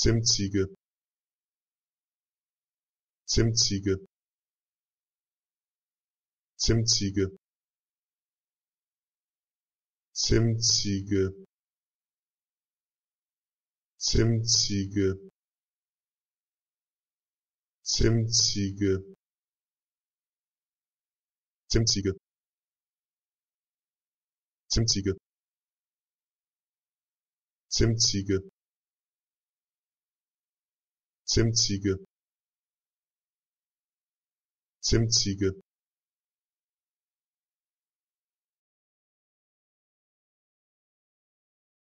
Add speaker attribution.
Speaker 1: klimmzüge klimmzüge klimmzüge klimmzüge klimmzüge klimmzüge Zimtzige. Zimtzige. Zimtzige. Zimtziege Zimtziege